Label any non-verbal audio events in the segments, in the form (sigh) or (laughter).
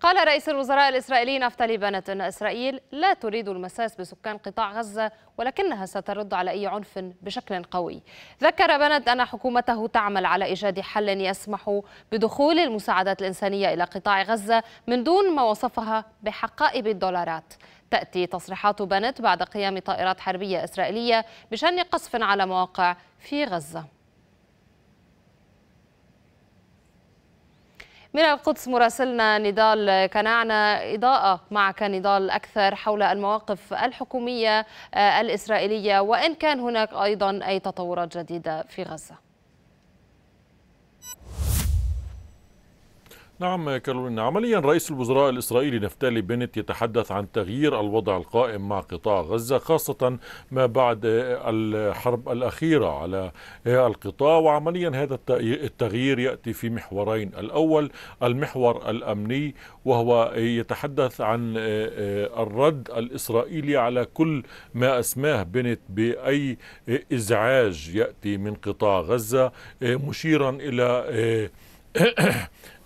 قال رئيس الوزراء الإسرائيلي نفتالي بنت أن إسرائيل لا تريد المساس بسكان قطاع غزة ولكنها سترد على أي عنف بشكل قوي ذكر بنت أن حكومته تعمل على إيجاد حل يسمح بدخول المساعدات الإنسانية إلى قطاع غزة من دون ما وصفها بحقائب الدولارات تأتي تصريحات بنت بعد قيام طائرات حربية إسرائيلية بشن قصف على مواقع في غزة من القدس مراسلنا نضال كنعنا إضاءة معك نضال أكثر حول المواقف الحكومية آه، الإسرائيلية وإن كان هناك أيضا أي تطورات جديدة في غزة نعم كارولين عمليا رئيس الوزراء الإسرائيلي نفتالي بنت يتحدث عن تغيير الوضع القائم مع قطاع غزة خاصة ما بعد الحرب الأخيرة على القطاع وعمليا هذا التغيير يأتي في محورين الأول المحور الأمني وهو يتحدث عن آه، آه، الرد الإسرائيلي على كل ما أسماه بنت بأي إزعاج يأتي من قطاع غزة آه، مشيرا إلى (coughs)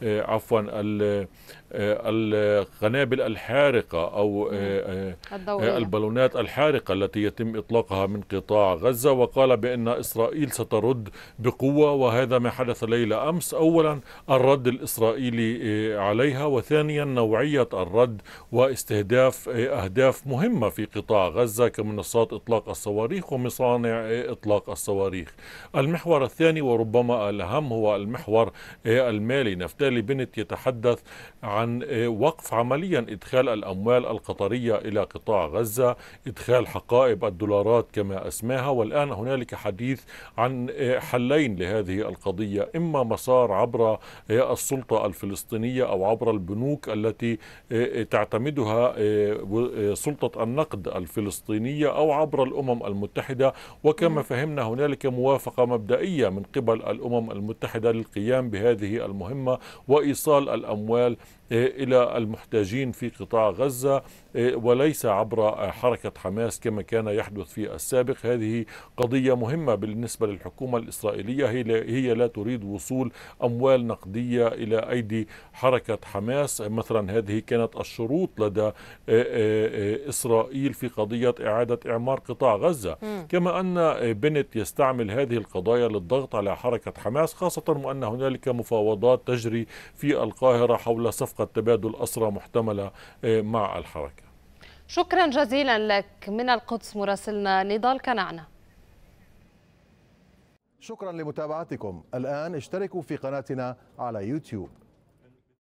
آه، عفوا آه، القنابل الحارقة أو آه، البالونات الحارقة التي يتم إطلاقها من قطاع غزة وقال بأن إسرائيل سترد بقوة وهذا ما حدث ليلة أمس أولا الرد الإسرائيلي عليها وثانيا نوعية الرد واستهداف أهداف مهمة في قطاع غزة كمنصات إطلاق الصواريخ ومصانع إطلاق الصواريخ المحور الثاني وربما الأهم هو المحور المالي نفتالي بنت يتحدث عن آه، وقف عمليا إدخال الأموال القطرية إلى قطاع غزة إدخال حقائب الدولارات كما أسماها والآن هنالك حديث عن آه، حلين لهذه القضية إما مسار عبر آه، السلطة الفلسطينية أو عبر البنوك التي تعتمدها سلطة النقد الفلسطينية أو عبر الأمم المتحدة وكما فهمنا هنالك موافقة مبدئية من قبل الأمم المتحدة للقيام بهذه هذه المهمة وإيصال الأموال إيه، إلى المحتاجين في قطاع غزة إيه، وليس عبر حركة حماس كما كان يحدث في السابق هذه قضية مهمة بالنسبة للحكومة الإسرائيلية هي لا تريد وصول أموال نقدية إلى أيدي حركة حماس مثلا هذه كانت الشروط لدى إيه، إسرائيل في قضية إعادة إعمار قطاع غزة كما أن بنت يستعمل هذه القضايا للضغط على حركة حماس خاصة وأن هنالك مفاوضات تجري في القاهرة حول صفقة تبادل أسرى محتملة آه، مع الحركة شكرا جزيلا لك من القدس مراسلنا نضال كنعنا شكرا لمتابعتكم الآن اشتركوا في قناتنا على يوتيوب